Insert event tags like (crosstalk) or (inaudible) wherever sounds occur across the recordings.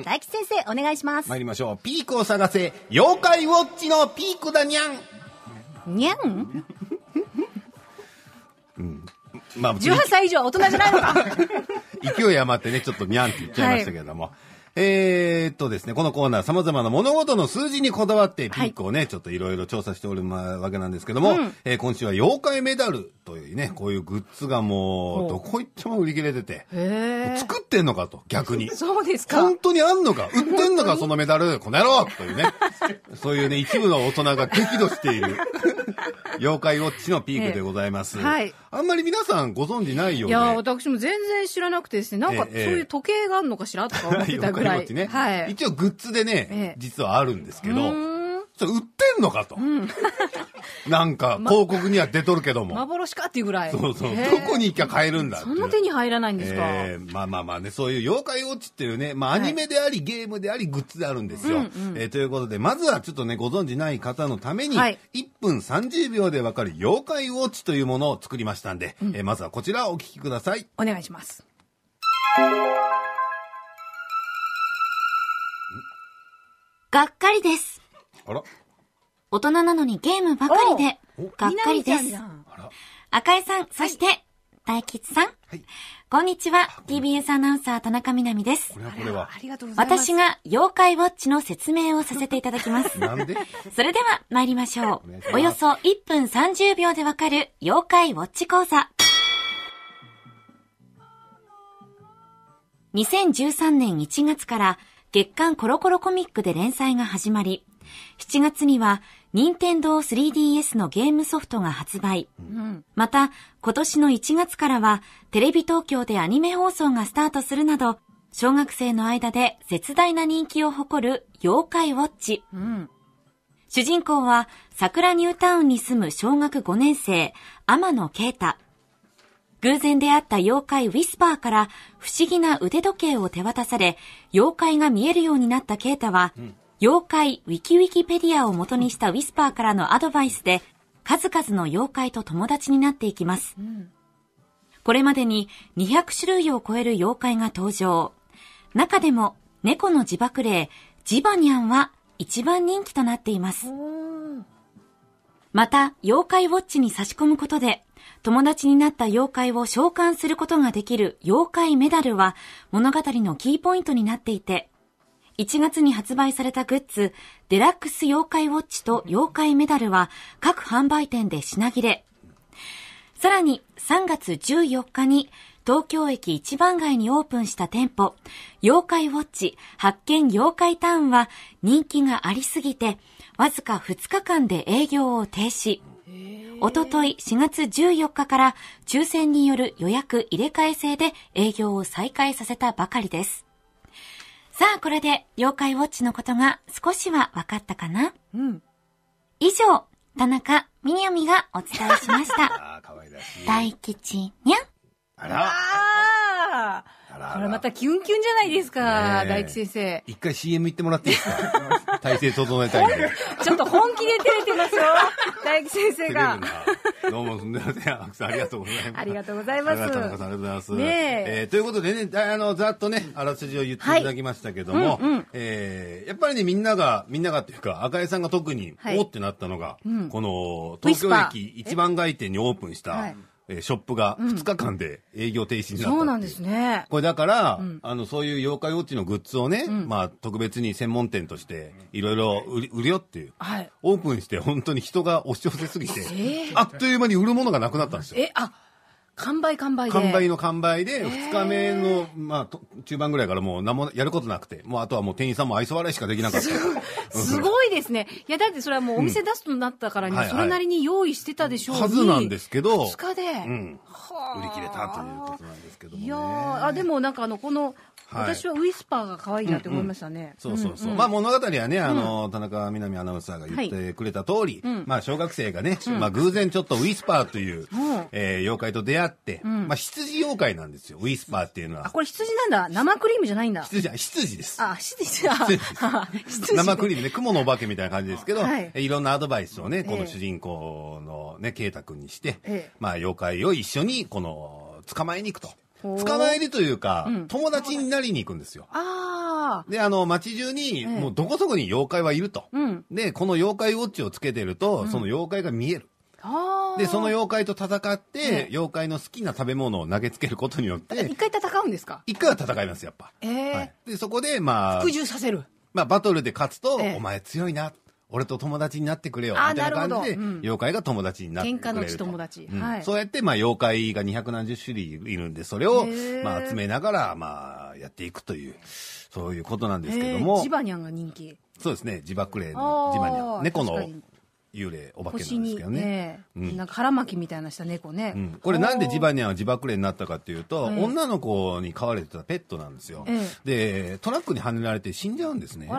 大吉先生、お願いします。参りましょう。ピークを探せ、妖怪ウォッチのピークだにゃん。にゃんまあ、?18 歳以上は大人じゃないのか (laughs) 勢い余ってね、ちょっとにゃんって言っちゃいましたけれども。えー、っとですね、このコーナー様々な物事の数字にこだわってピックをね、はい、ちょっといろいろ調査しておるわけなんですけども、うん、えー、今週は妖怪メダルというね、こういうグッズがもう、どこ行っても売り切れてて、作ってんのかと、逆に。(laughs) そうですか。本当にあんのか、(laughs) 売ってんのか、そのメダル、この野郎というね、そういうね、一部の大人が激怒している。妖怪ウォッチのピークでございます。えー、はい。あんまり皆さんご存知ないよう、ね、いや、私も全然知らなくてですね、なんかそういう時計があるのかしらとか思ってたぐらい。ね、はい。一応グッズでね、実はあるんですけど。人売ってんのかと。なんか、(laughs) 広告には出とるけども。幻かっていうぐらい。そうそう。どこに行きゃ買えるんだそんな手に入らないんですか、えー、まあまあまあね、そういう妖怪ウォッチっていうね、まあアニメであり、ゲームであり、グッズであるんですよ。うんうん、えー、ということで、まずはちょっとね、ご存知ない方のために、1分30秒でわかる妖怪ウォッチというものを作りましたんで、うん、えー、まずはこちらをお聞きください。お願いします。がっかりです。あら大人なのにゲームばかりで、がっかりです。赤井さん、そして、大吉さん。こんにちは。TBS アナウンサー田中みな実です。これはこれは。ありがとうございます。私が妖怪ウォッチの説明をさせていただきます。(laughs) なんでそれでは参りましょう。およそ1分30秒でわかる妖怪ウォッチ講座。2013年1月から月刊コロコロコミックで連載が始まり、7月には、任天堂 3DS のゲームソフトが発売。うん、また、今年の1月からは、テレビ東京でアニメ放送がスタートするなど、小学生の間で絶大な人気を誇る妖怪ウォッチ。うん、主人公は、桜ニュータウンに住む小学5年生、天野啓太。偶然出会った妖怪ウィスパーから不思議な腕時計を手渡され、妖怪が見えるようになったケータは、妖怪ウィキウィキペディアを元にしたウィスパーからのアドバイスで、数々の妖怪と友達になっていきます。これまでに200種類を超える妖怪が登場。中でも、猫の自爆霊、ジバニャンは一番人気となっています。また、妖怪ウォッチに差し込むことで、友達になった妖怪を召喚することができる妖怪メダルは物語のキーポイントになっていて、1月に発売されたグッズ、デラックス妖怪ウォッチと妖怪メダルは各販売店で品切れ。さらに3月14日に東京駅一番街にオープンした店舗、妖怪ウォッチ発見妖怪タウンは人気がありすぎて、わずか2日間で営業を停止。おととい4月14日から抽選による予約入れ替え制で営業を再開させたばかりです。さあ、これで、妖怪ウォッチのことが少しは分かったかなうん。以上、田中みにやみがお伝えしました。(laughs) 大吉にゃん。あら。られまたキュンキュンじゃないですか、ね大地先生。一回 CM 行ってもらっていいですか (laughs) 体勢整えたいんで。ちょっと本気で照れてますよ、(laughs) 大地先生が。どうも、すみません。アクさん、ありがとうございます。ありがとうございますありがとうございます。ねええーということでね、あの、ざっとね、あらすじを言っていただきましたけども、えやっぱりね、みんなが、みんながっていうか、赤江さんが特に、はいおーってなったのが、この、東京駅一番街店にオープンした、はいえー、ショップが2日間で営業停止になった、うん、そうなんですね。これだから、うん、あの、そういう妖怪ウォッチのグッズをね、うん、まあ、特別に専門店として、いろいろ売るよっていう、はい、オープンして本当に人が押し寄せすぎて、えー、あっという間に売るものがなくなったんですよ。え、あ完売完売で完売の完売で2日目の、まあ、中盤ぐらいからもう何もやることなくてもうあとはもう店員さんも愛想笑いしかできなかったすごいですねいやだってそれはもうお店出すとなったからに、それなりに用意してたでしょうに、はいはい、はずなんですけど2日で、うん、売り切れたということなんですけども、ね、いやあでもなんかあのこのはい、私はウィスパーが可愛いなって思いましたね。うんうん、そうそうそう。うんうん、まあ物語はね、あの、田中みなみアナウンサーが言ってくれた通り、はい、まあ小学生がね、うん、まあ偶然ちょっとウィスパーという、うん、えー、妖怪と出会って、うん、まあ羊妖怪なんですよ、ウィスパーっていうのは。あ、これ羊なんだ。生クリームじゃないんだ。羊、羊です。あ、羊だ。羊生クリームね、雲のお化けみたいな感じですけど、はい、いろんなアドバイスをね、この主人公のね、えケイタ君にして、えまあ妖怪を一緒に、この、捕まえに行くと。捕まえるというか、友達になりに行くんですよ。ああ。で、あの、街中に、もうどこそこに妖怪はいると。で、この妖怪ウォッチをつけてると、その妖怪が見える。で、その妖怪と戦って、妖怪の好きな食べ物を投げつけることによって。一回戦うんですか一回は戦います、やっぱ。ええで、そこで、まあ。服従させる。まあ、バトルで勝つと、お前強いな。俺と友達になってくれよ、みたいな感じで、妖怪が友達になってくれる。喧嘩のち友達。そうやって、まあ、妖怪が2何十種類いるんで、それを、まあ、集めながら、まあ、やっていくという、そういうことなんですけども。ジバニャンが人気。そうですね、ジバクレイのジバニャン。猫の幽霊お化けなんですけどね、うん、なんか腹巻きみたいなした猫ね、うん、これなんでジバニャンは自爆霊になったかっていうと、えー、女の子に飼われてたペットなんですよ、えー、でトラックにはねられて死んじゃうんですね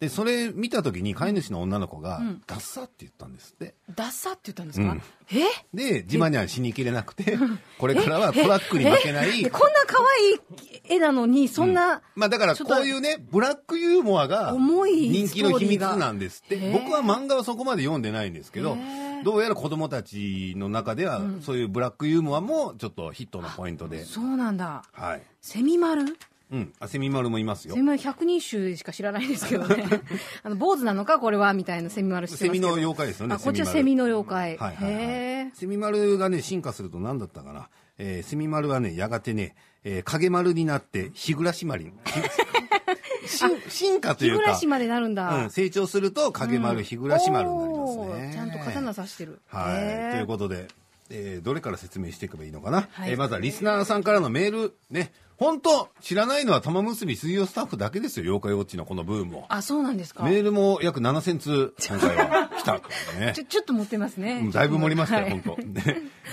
でそれ見た時に飼い主の女の子が「ダッサ」って言ったんですってダッサって言ったんですか、うん、えでジバニャン死にきれなくて (laughs) これからはトラックに負けないこんな可愛い絵なのにそんな、まあだからこういうねブラックユーモアが人気の秘密なんですって僕は漫画はそこまで読んでないんですけど、どうやら子供たちの中では、そういうブラックユーモアもちょっとヒットのポイントで。そうなんだ。はい。セミマルうん、あセミマルもいますよ。セミマル百人衆しか知らないですけどね。(laughs) あの坊主なのかこれはみたいなセミマルしてますけど。セミの妖怪ですよね。あこっちはセミの妖怪。はいはい、はい、セミマルがね進化すると何だったかな。えー、セミマルはねやがてね、えー、影丸になって日暮しまり。進化というか。日暮らしまでなるんだ。うん、成長すると影丸、日暮らし丸になりますね。ちゃんと刀刺してる。はい。ということで、えー、どれから説明していけばいいのかな。はい、えー、まずはリスナーさんからのメール、ね、本当知らないのは玉結び水曜スタッフだけですよ、妖怪ウォッチのこのブームを。あ、そうなんですか。メールも約7000通、今回は来た、ね、(laughs) ちょ、ちょっと持ってますね。だいぶ盛りましたよ、はい、本当。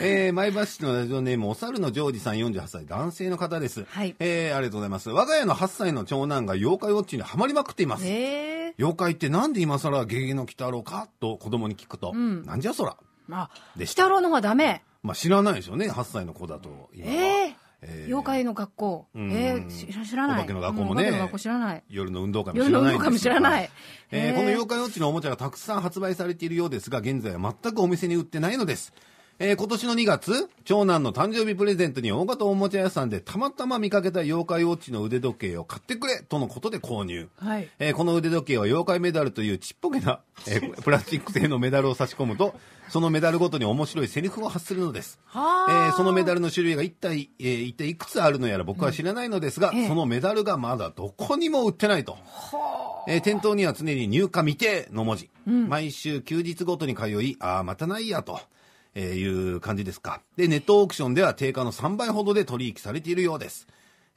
(laughs) えー、前橋市のラジオネーム、お猿のジョージさん48歳、男性の方です。はい。えー、ありがとうございます。我が家の8歳の長男が妖怪ウォッチにはまりまくっています。えー、妖怪ってなんで今更ゲゲの鬼太郎かと子供に聞くと、うん、なんじゃそら。あ、で鬼太郎の方はダメ。まあ知らないでしょうね、8歳の子だと、今は。えー妖怪の学校、えー、知らない。お化けの学校もね、知らない。夜の運動会も知らない。夜の運動会も知らない。えー、この妖怪ウォッチのおもちゃがたくさん発売されているようですが、現在は全くお店に売ってないのです。えー、今年の2月、長男の誕生日プレゼントに大型おもちゃ屋さんでたまたま見かけた妖怪ウォッチの腕時計を買ってくれとのことで購入。はい、えー、この腕時計は妖怪メダルというちっぽけな、(laughs) えー、プラスチック製のメダルを差し込むと、そのメダルごとに面白いセリフを発するのです。えー、そのメダルの種類が一体、えー、一体いくつあるのやら僕は知らないのですが、うんそのメダルがまだどこにも売ってないと。えー、店頭には常に入荷未定の文字。うん、毎週休日ごとに通い、ああ、またないやと。えいう感じですか。で、ネットオークションでは定価の3倍ほどで取引されているようです。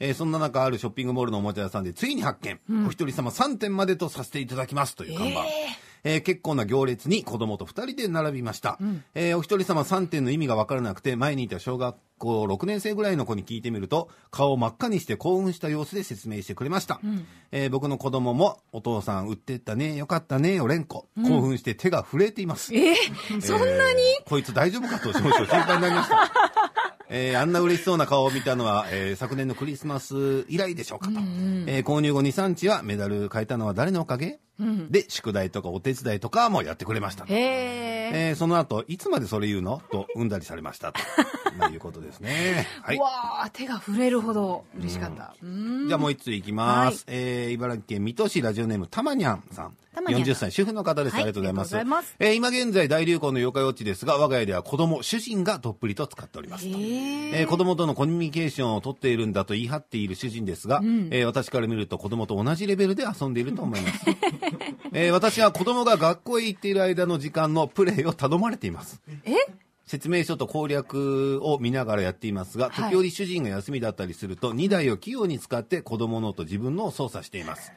えー、そんな中、あるショッピングモールのおもちゃ屋さんでついに発見、うん、お一人様3点までとさせていただきますという看板。えーえー、結構な行列に子供と2人で並びました、うん、えー、お一人様3点の意味が分からなくて前にいた小学校6年生ぐらいの子に聞いてみると顔を真っ赤にして興奮した様子で説明してくれました、うん、えー、僕の子供も「お父さん売ってったねよかったねおれんこ」興奮して手が震えています、うん、えー、そんなに、こいつ大丈夫かと少々心配になりました (laughs) えー、あんな嬉しそうな顔を見たのは、えー、昨年のクリスマス以来でしょうかと、うんうん、えー、購入後23日はメダル変えたのは誰のおかげで、宿題とかお手伝いとかもやってくれましたと。えー、その後、いつまでそれ言うの (laughs) と、うんだりされましたと。いうことですね。(laughs) はい。わあ、手が震えるほど嬉しかった。じゃあもう一通いきます。はい、えー、茨城県水戸市ラジオネームたまにゃんさん。40歳、主婦の方です、ありがとうございます。ますえー、今現在大流行の妖怪ウォッチですが、我が家では子供、主人がどっぷりと使っておりますと。えー、子供とのコミュニケーションをとっているんだと言い張っている主人ですが、うん、えー、私から見ると子供と同じレベルで遊んでいると思います。(laughs) (laughs) えー、私は子供が学校へ行っている間の時間のプレイを頼まれています。え説明書と攻略を見ながらやっていますが、時折主人が休みだったりすると、2台を器用に使って子供のと自分のを操作しています。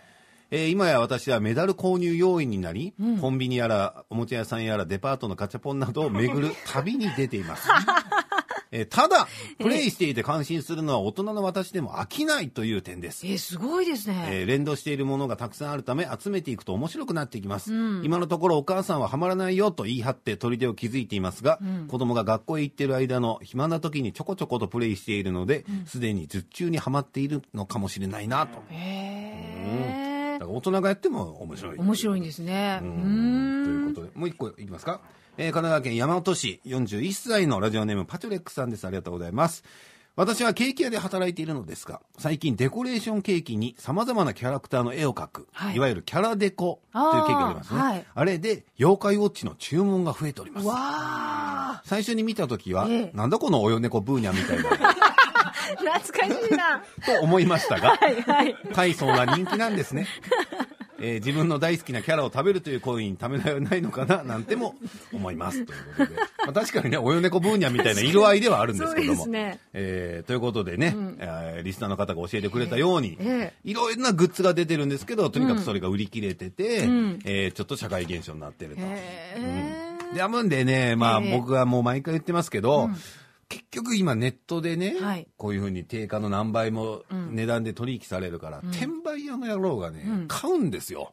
えー、今や私はメダル購入要員になり、うん、コンビニやらおもちゃ屋さんやらデパートのガチャポンなどを巡る旅に出ています (laughs) えただ、プレイしていて感心するのは大人の私でも飽きないという点です。えすごいですね。え連動しているものがたくさんあるため、集めていくと面白くなってきます。うん、今のところお母さんはハマらないよと言い張って砦を築いていますが、うん、子供が学校へ行ってる間の暇な時にちょこちょことプレイしているので、すで、うん、に頭痛にはまっているのかもしれないなと。へー。大人がやっても面白い面白いんですね。うんということでもう一個いきますか。えー、神奈川県山本市41歳のラジオネームパチュレックさんです。ありがとうございます。私はケーキ屋で働いているのですが、最近デコレーションケーキに様々なキャラクターの絵を描く、はい、いわゆるキャラデコというケーキがありますね。あはい、あれで、妖怪ウォッチの注文が増えております。わ最初に見た時は、なんだこのおよ猫ブーニャみたいな。(laughs) 懐かしいな。(laughs) と思いましたが、はいはい、大層な人気なんですね。えー、自分の大好きなキャラを食べるという行為にためられないのかななんても思いますということで、まあ、確かにねおよねこブーニャみたいな色合いではあるんですけども、ねえー、ということでね、うん、えー、リスナーの方が教えてくれたように、えーえー、いろいろなグッズが出てるんですけどとにかくそれが売り切れてて、うん、えー、ちょっと社会現象になってると。えーうんで、あむんでね、まあ、僕はもう毎回言ってますけど、うん結局今ネットでね、はい、こういうふうに定価の何倍も値段で取引されるから、うん、転売屋の野郎がね、うん、買うんですよ。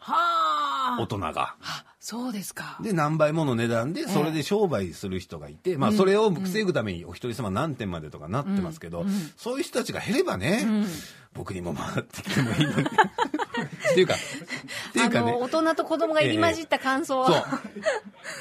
大人が。そうですか。で、何倍もの値段で、それで商売する人がいて、えー、まあ、それを防ぐためにお一人様何点までとかなってますけど、うんうん、そういう人たちが減ればね、うん、僕にも回ってきてもいいのに。っていうか、っていうかね。大人と子供が入り混じった感想、えそう。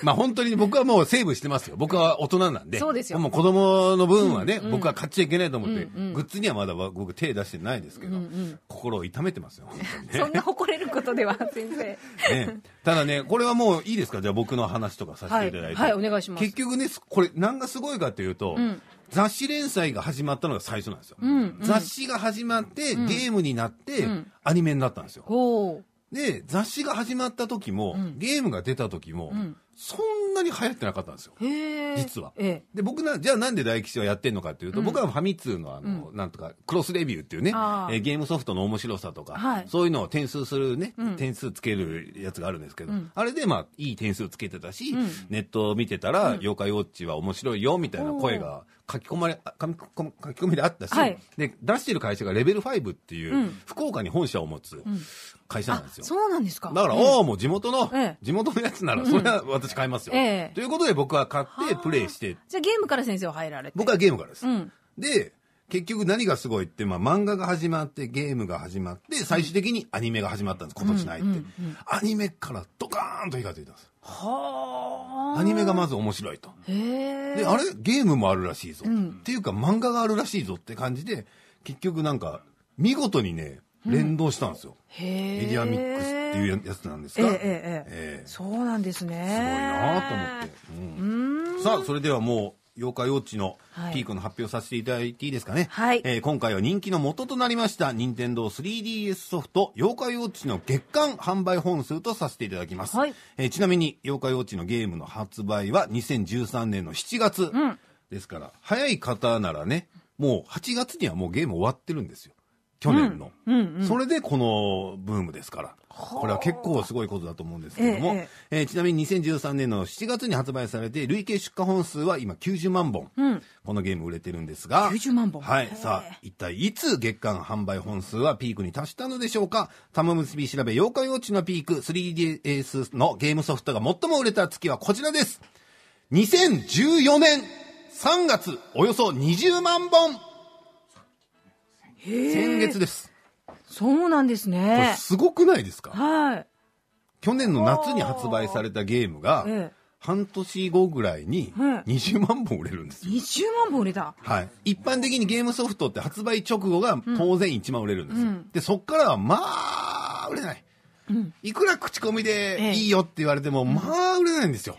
まあ本当に僕はもうセーブしてますよ。僕は大人なんで。そうですよ。もう子供の分はね、うん、僕は買っちゃいけないと思って、うんうん、グッズにはまだ僕手出してないですけど、うんうん、心を痛めてますよ、ね。そんな誇れることでは、先生。(laughs) ね、ただね、これはもういいですかじゃあ僕の話とかさせていただいて。はい、はい、お願いします。結局ね、これ何がすごいかというと、うん雑誌連載が始まったのが最初なんですよ。うんうん、雑誌が始まって、うん、ゲームになって、うん、アニメになったんですよ。で、雑誌が始まった時も、うん、ゲームが出た時も、そんなに流行ってなかったんですよ。実は。で、僕な、じゃあなんで大吉はやってんのかっていうと、僕はファミ通のあの、なんとか、クロスレビューっていうね、えゲームソフトの面白さとか、はい、そういうのを点数するね、点数つけるやつがあるんですけど、あれでまあ、いい点数つけてたし、ネットを見てたら、妖怪ウォッチは面白いよ、みたいな声が、書き込まれ、書き込みであったし、はい、で、出してる会社がレベル5っていう、福岡に本社を持つ会社なんですよ。そうなんですか。だから、うん、おもう地元の、ええ、地元のやつなら、それは私買いますよ、ええということで僕は買ってプレイして。じゃあゲームから先生は入られて僕はゲームからです。で、結局何がすごいって、まあ、漫画が始まってゲームが始まって最終的にアニメが始まったんです、うん、今年ないって、うんうんうん、アニメからドカーンと火がついたんですはアニメがまず面白いとであれゲームもあるらしいぞ、うん、っていうか漫画があるらしいぞって感じで結局なんか見事にね連動したんですよ、うん、メディアミックスっていうやつなんですが、えー、えー、えー、そうなんですねすごいなと思って、うん、さあそれではもう妖怪ウォッチのピークの発表させていただいていいですかね、はいえー、今回は人気の元となりました任天堂 3DS ソフト「妖怪ウォッチ」の月間販売本数とさせていただきます、はいえー、ちなみに「妖怪ウォッチ」のゲームの発売は2013年の7月、ですから早い方ならねもう8月にはもうゲーム終わってるんですよ去年の、うんうんうん、それでこのブームですからこれは結構すごいことだと思うんですけども、えええー、ちなみに2013年の7月に発売されて累計出荷本数は今90万本、うん、このゲーム売れてるんですが90万本はいさあ一体いつ月間販売本数はピークに達したのでしょうか玉結び調べ妖怪ウォッチのピーク 3DS のゲームソフトが最も売れた月はこちらです2014年3月およそ20万本先月ですそうなんですね。すごくないですかはい。去年の夏に発売されたゲームが、半年後ぐらいに20万本売れるんですよ。20万本売れたはい。一般的にゲームソフトって発売直後が当然1万売れるんですよ。うん、で、そっからはまあ、売れない。うん、いくら口コミでいいよって言われても、え、まあ、売れないんですよ。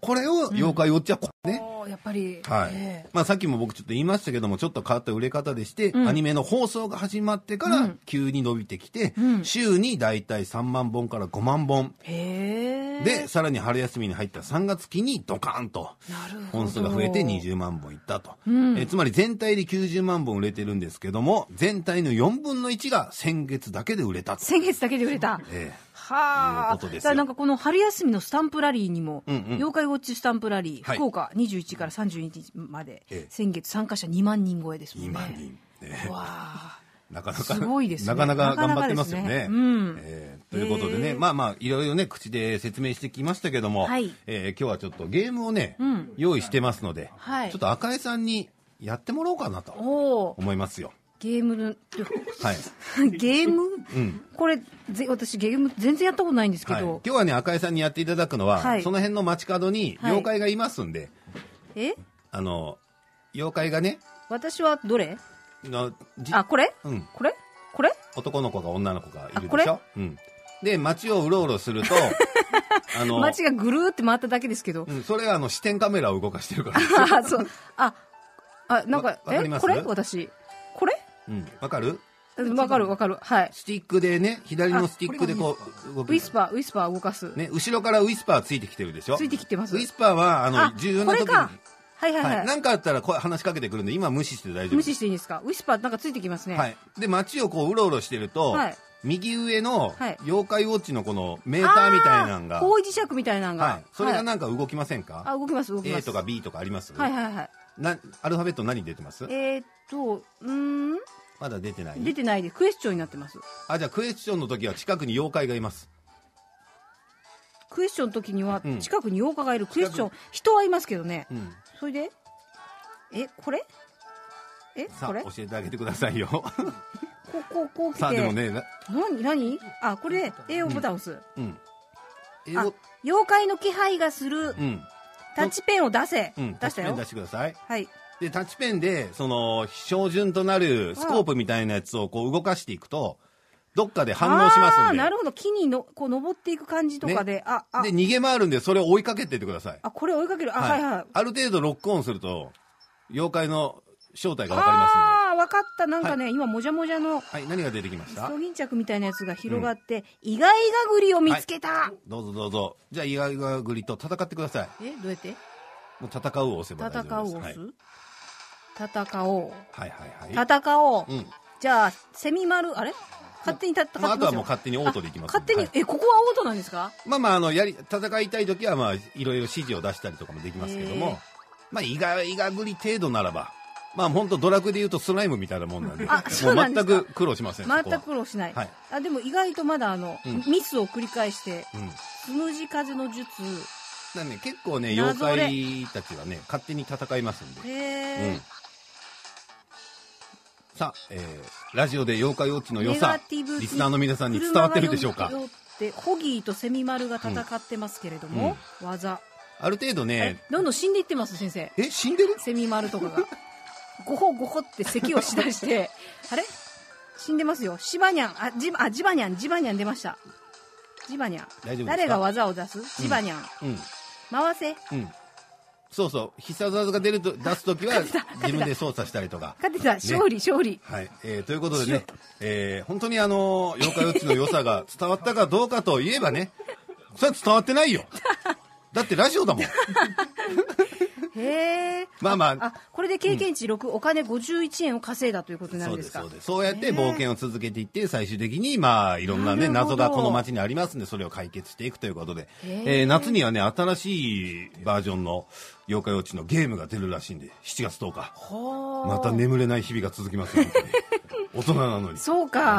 これを妖怪ウォッチは、ね。やっぱり、はいえー、まあ、さっきも僕ちょっと言いましたけどもちょっと変わった売れ方でして、うん、アニメの放送が始まってから急に伸びてきて、うん、週に大体3万本から5万本でさらに春休みに入った3月期にドカンと本数が増えて20万本いったと、うん、えつまり全体で90万本売れてるんですけども全体の4分の1が先月だけで売れた先月だけで売れた、ええはあ。なんかこの春休みのスタンプラリーにも、うんうん、妖怪ウォッチスタンプラリー、はい、福岡21日から31日まで、先月参加者2万人超えですもんね。2万人、わ (laughs) なかなか、すごいですね、なかなか頑張ってますよね。なかなかねうんえー、ということでね、えー、まあまあ、いろいろね、口で説明してきましたけども、はい、えー、今日はちょっとゲームをね、うん、用意してますので、はい、ちょっと赤江さんにやってもらおうかなと思いますよ。ゲームの、はい、(laughs) ゲーム、うん、これぜ私ゲーム全然やったことないんですけど、はい、今日はね赤江さんにやっていただくのは、はい、その辺の街角に妖怪がいますんで、えあの妖怪がね私はどれのじあこれ、うん、これこれ男の子が女の子がいるでしょ、うん、で街をうろうろすると (laughs) あの街がぐるーって回っただけですけど、うん、それはあの視点カメラを動かしてるから (laughs) あそうああなんか、ま、えこれ私これうんわかるわかるわかる。はい。スティックでね、左のスティックでこう、動く。ウィスパー、ウィスパー動かす。ね、後ろからウィスパーついてきてるでしょついてきてます。ウィスパーは、あの、あ重要な時に。はいはいはい。はい、なんかあったらこう話しかけてくるんで、今無視して大丈夫無視していいんですかウィスパーなんかついてきますね。はい。で、街をこう、うろうろしてると、はい、右上の妖怪ウォッチのこのメーターみたいなのが方位磁石みたいなのが、はい、それがなんか動きませんか、はい、あ動きます動きます A とか B とかありますはいはいはいなアルファベット何出てますえー、っとうんまだ出てない出てないでクエスチョンになってますあじゃあクエスチョンの時は近くに妖怪がいますクエスチョンの時には近くに妖怪がいる、うん、クエスチョン人はいますけどね、うん、それでえこれえこれ教えてあげてくださいよ (laughs) こうこうこう来てさあでもねな何何あこれ英語ボタン押す、うん、英語妖怪の気配がする、タッチペンを出せ、出したよ出してくださいはいで、タッチペンで、その、標準となるスコープみたいなやつをこう動かしていくと、どっかで反応しますんで。なるほど。木にの、こう、登っていく感じとかで、ね、あ、あ。で、逃げ回るんで、それを追いかけてってください。あ、これ追いかける。あ、はい、はい、はい、ある程度ロックオンすると、妖怪の正体がわかりますんで。ああ、わかった。なんかね、はい、今、もじゃもじゃの。はい、何が出てきましたス銀着みたいなやつが広がって、うん、意外がぐを見つけた、はい、どうぞどうぞ。じゃあ、ガイガグリと戦ってください。え、どうやってもう戦うを押せば大丈夫です。戦うを押す、戦おう。はいはいはい。戦おう。うん、じゃあ、セミ丸、あれ勝手に戦ってまあ、あとはもう勝手にオートでいきます、勝手に、はい、えここはオートなんですかまあまああのやり戦いたい時はまあいろいろ指示を出したりとかもできますけどもまあいがいがぐり程度ならばまあ本当ドラクで言うとスライムみたいなもんなんであそうなん全く苦労しません全く苦労しない、はい、あでも意外とまだあの、うん、ミスを繰り返して、うん、つむじ風の術だね結構ね妖怪たちはね勝手に戦いますんでへえ、うんさあ、えー、ラジオで妖怪ウォッチの良さ、リスナーの皆さんに伝わってるでしょうか。でホギーとセミマルが戦ってますけれども、うん、技。ある程度ね、どんどん死んでいってます先生。え、死んでる？セミマルとかが、ごほごほって咳をしだして、(laughs) あれ？死んでますよ。シバニャン、あジあジバニャン、ジバニャン出ました。ジバニャン。誰が技を出す？ジバニャン。うんうん、回せ。そうそう、必殺技が出ると、(laughs) 出すときは、自分で操作したりとか。勝てた、勝利、勝利。はい、えー、ということでね、えー、本当にあの、妖怪ウッチの良さが (laughs) 伝わったかどうかといえばね、それは伝わってないよ。だってラジオだもん。へえ。まあまああ。これで経験値6、うん、お金51円を稼いだということになるんですかそうです、そうです。そうやって冒険を続けていって、最終的に、まあ、いろんなね、謎がこの街にありますんで、それを解決していくということで、えー、夏にはね、新しいバージョンの、妖怪ウォッチのゲームが出るらしいんで、7月10日。また眠れない日々が続きますよ、(laughs) 大人なのに。そうか。